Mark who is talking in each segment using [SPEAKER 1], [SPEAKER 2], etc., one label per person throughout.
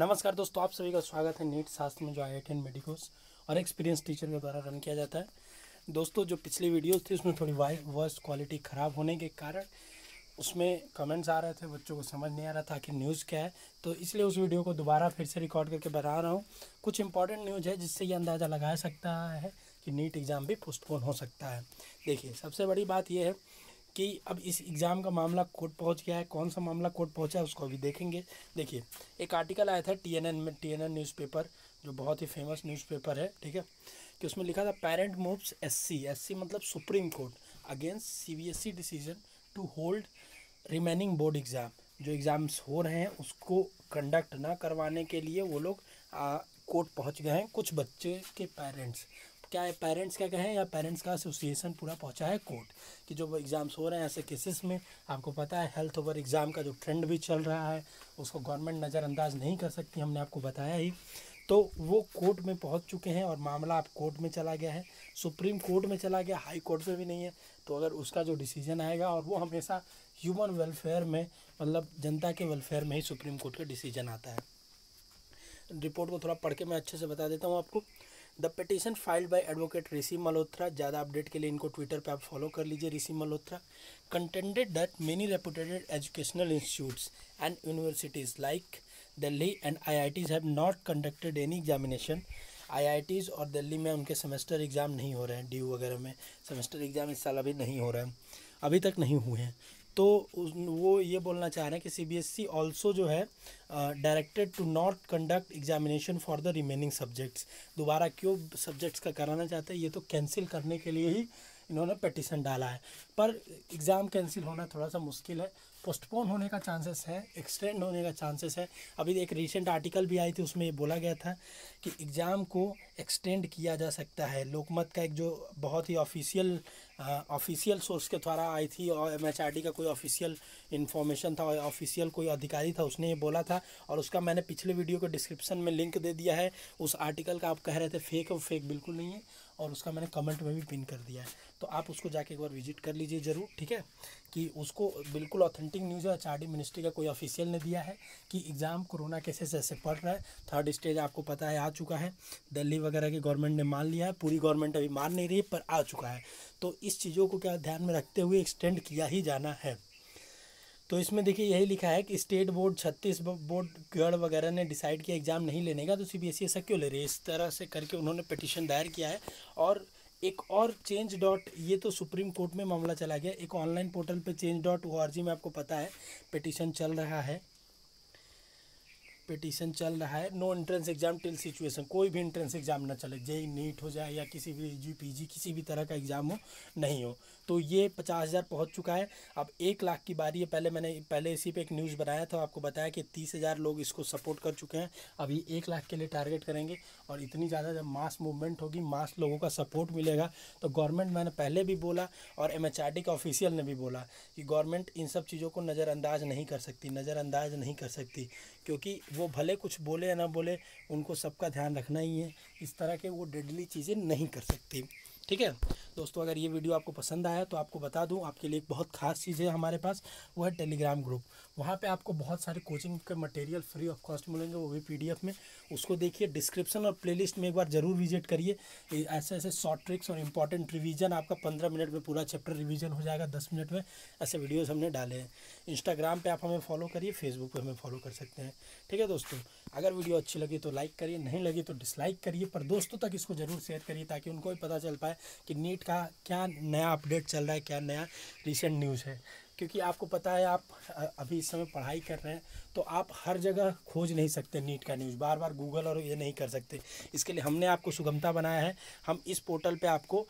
[SPEAKER 1] नमस्कार दोस्तों आप सभी का स्वागत है नीट शास्त्र में जो आई एंड मेडिकोस और एक्सपीरियंस टीचर के द्वारा रन किया जाता है दोस्तों जो पिछली वीडियोस थी उसमें थोड़ी वाइस वॉइस क्वालिटी ख़राब होने के कारण उसमें कमेंट्स आ रहे थे बच्चों को समझ नहीं आ रहा था कि न्यूज़ क्या है तो इसलिए उस वीडियो को दोबारा फिर से रिकॉर्ड करके बना रहा हूँ कुछ इंपॉर्टेंट न्यूज़ है जिससे ये अंदाज़ा लगाया सकता है कि नीट एग्ज़ाम भी पोस्टपोन हो सकता है देखिए सबसे बड़ी बात यह है कि अब इस एग्ज़ाम का मामला कोर्ट पहुंच गया है कौन सा मामला कोर्ट पहुंचा है उसको अभी देखेंगे देखिए एक आर्टिकल आया था टीएनएन में टीएनएन न्यूज़पेपर जो बहुत ही फेमस न्यूज़पेपर है ठीक है कि उसमें लिखा था पेरेंट मूव्स एससी एससी मतलब supreme court against CBSE decision to hold remaining board exam जो एग्ज़ाम्स हो रहे हैं उसको कंडक्ट ना करवाने के लिए वो लोग कोर्ट पहुँच गए हैं कुछ बच्चे के पेरेंट्स क्या है पेरेंट्स क्या कहें या पेरेंट्स का एसोसिएशन पूरा पहुंचा है कोर्ट कि जो एग्ज़ाम्स हो रहे हैं ऐसे केसेस में आपको पता है हेल्थ ओवर एग्ज़ाम का जो ट्रेंड भी चल रहा है उसको गवर्नमेंट नज़रअंदाज नहीं कर सकती हमने आपको बताया ही तो वो कोर्ट में पहुंच चुके हैं और मामला आप कोर्ट में चला गया है सुप्रीम कोर्ट में चला गया हाई कोर्ट में भी नहीं है तो अगर उसका जो डिसीजन आएगा और वो हमेशा ह्यूमन वेलफेयर में मतलब जनता के वेलफेयर में ही सुप्रीम कोर्ट का डिसीजन आता है रिपोर्ट को थोड़ा पढ़ के मैं अच्छे से बता देता हूँ आपको the petition filed by advocate Rishi Malhotra ज़्यादा अपडेट के लिए इनको ट्विटर पर आप फॉलो कर लीजिए Rishi Malhotra contended that many reputed educational institutes and universities like Delhi and IITs have not conducted any examination IITs और दिल्ली में उनके सेमेस्टर एग्ज़ाम नहीं हो रहे हैं डी वगैरह में सेमेस्टर एग्ज़ाम इस साल अभी नहीं हो रहे हैं अभी तक नहीं हुए हैं तो वो ये बोलना चाह रहे हैं कि C B S E also जो है directed to not conduct examination for the remaining subjects दोबारा क्यों सब्जेक्ट्स का कराना चाहते हैं ये तो कैंसिल करने के लिए ही इन्होंने पटिशन डाला है पर एग्ज़ाम कैंसिल होना थोड़ा सा मुश्किल है पोस्टपोन होने का चांसेस है एक्सटेंड होने का चांसेस है अभी एक रिसेंट आर्टिकल भी आई थी उसमें बोला गया था कि एग्ज़ाम को एक्सटेंड किया जा सकता है लोकमत का एक जो बहुत ही ऑफिशियल ऑफिशियल सोर्स के द्वारा आई थी और एम का कोई ऑफिशियल इन्फॉर्मेशन था ऑफिशियल कोई अधिकारी था उसने ये बोला था और उसका मैंने पिछले वीडियो को डिस्क्रिप्शन में लिंक दे दिया है उस आर्टिकल का आप कह रहे थे फेक और फेक बिल्कुल नहीं है और उसका मैंने कमेंट में भी पिन कर दिया है तो आप उसको जाके एक बार विजिट कर लीजिए ज़रूर ठीक है कि उसको बिल्कुल ऑथेंटिक न्यूज़ है एच मिनिस्ट्री का कोई ऑफिशियल ने दिया है कि एग्ज़ाम कोरोना कैसे जैसे पढ़ रहा है थर्ड स्टेज आपको पता है आ चुका है दिल्ली वगैरह की गवर्नमेंट ने मान लिया है पूरी गवर्नमेंट अभी मान नहीं रही पर आ चुका है तो इस चीज़ों को क्या ध्यान में रखते हुए एक्सटेंड किया ही जाना है तो इसमें देखिए यही लिखा है कि स्टेट बोर्ड छत्तीस बोर्ड वगैरह ने डिसाइड किया एग्ज़ाम नहीं लेने का तो सी बी एस ई ऐसा क्यों ले रही है इस तरह से करके उन्होंने पटिशन दायर किया है और एक और चेंज डॉट ये तो सुप्रीम कोर्ट में मामला चला गया एक ऑनलाइन पोर्टल पे चेंज डॉट ओ में आपको पता है पिटिशन चल रहा है पिटिशन चल रहा है no entrance exam till situation कोई भी एंट्रेंस एग्ज़ाम ना चले जेई नीट e e हो जाए या किसी भी जी किसी भी तरह का एग्ज़ाम हो नहीं हो तो ये पचास हज़ार पहुँच चुका है अब एक लाख की बारी है पहले मैंने पहले इसी पे एक न्यूज़ बनाया था आपको बताया कि तीस हज़ार लोग इसको सपोर्ट कर चुके हैं अभी एक लाख के लिए टारगेट करेंगे और इतनी ज़्यादा जब मास मूवमेंट होगी मास लोगों का सपोर्ट मिलेगा तो गवर्नमेंट मैंने पहले भी बोला और एम एच के ऑफिशियल ने भी बोला कि गवर्नमेंट इन सब चीज़ों को नज़रअंदाज नहीं कर सकती नज़रअंदाज नहीं कर सकती क्योंकि वो भले कुछ बोले या ना बोले उनको सबका ध्यान रखना ही है इस तरह के वो डेडली चीज़ें नहीं कर सकती ठीक है दोस्तों अगर ये वीडियो आपको पसंद आया तो आपको बता दूँ आपके लिए एक बहुत खास चीज़ है हमारे पास वो है टेलीग्राम ग्रुप वहाँ पर आपको बहुत सारे कोचिंग के मटेरियल फ्री ऑफ कॉस्ट मिलेंगे वो भी पी में उसको देखिए डिस्क्रिप्शन और प्लेलिस्ट में एक बार ज़रूर विजिट करिए ऐसे ऐसे शॉर्ट ट्रिक्स और इंपॉर्टेंट रिविज़न आपका पंद्रह मिनट में पूरा चैप्टर रिविज़न हो जाएगा दस मिनट में ऐसे वीडियोज़ हमने डाले हैं इंस्टाग्राम पर आप हमें फॉलो करिए फेसबुक पर हमें फॉलो कर सकते हैं ठीक है दोस्तों अगर वीडियो अच्छी लगी तो लाइक करिए नहीं लगी तो डिसलाइक करिए पर दोस्तों तक इसको ज़रूर शेयर करिए ताकि उनको भी पता चल पाए कि नीट का क्या नया अपडेट चल रहा है क्या नया रिसेंट न्यूज़ है क्योंकि आपको पता है आप अभी इस समय पढ़ाई कर रहे हैं तो आप हर जगह खोज नहीं सकते नीट का न्यूज़ बार बार गूगल और ये नहीं कर सकते इसके लिए हमने आपको सुगमता बनाया है हम इस पोर्टल पे आपको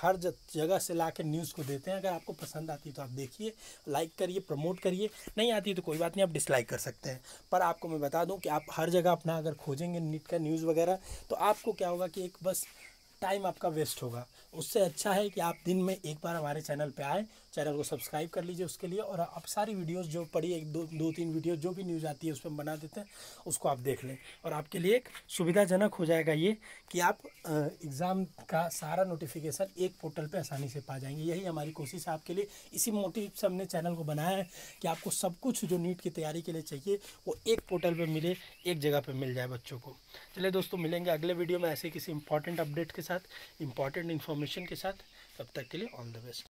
[SPEAKER 1] हर जगह से ला कर न्यूज़ को देते हैं अगर आपको पसंद आती है तो आप देखिए लाइक करिए प्रमोट करिए नहीं आती तो कोई बात नहीं आप डिसलाइक कर सकते हैं पर आपको मैं बता दूँ कि आप हर जगह अपना अगर खोजेंगे नीट का न्यूज़ वगैरह तो आपको क्या होगा कि एक बस टाइम आपका वेस्ट होगा उससे अच्छा है कि आप दिन में एक बार हमारे चैनल पे आए चैनल को सब्सक्राइब कर लीजिए उसके लिए और आप सारी वीडियोस जो पड़ी एक दो दो तीन वीडियो जो भी न्यूज़ आती है उस पर बना देते हैं उसको आप देख लें और आपके लिए एक सुविधाजनक हो जाएगा ये कि आप एग्ज़ाम का सारा नोटिफिकेशन एक पोर्टल पर आसानी से पा जाएंगे यही हमारी कोशिश है आपके लिए इसी मोटिव से हमने चैनल को बनाया है कि आपको सब कुछ जो नीट की तैयारी के लिए चाहिए वो एक पोर्टल पर मिले एक जगह पर मिल जाए बच्चों को चलिए दोस्तों मिलेंगे अगले वीडियो में ऐसे किसी इंपॉर्टेंट अपडेट के साथ इंपॉर्टेंट इन्फॉर्मेशन के साथ तब तक के लिए ऑल द बेस्ट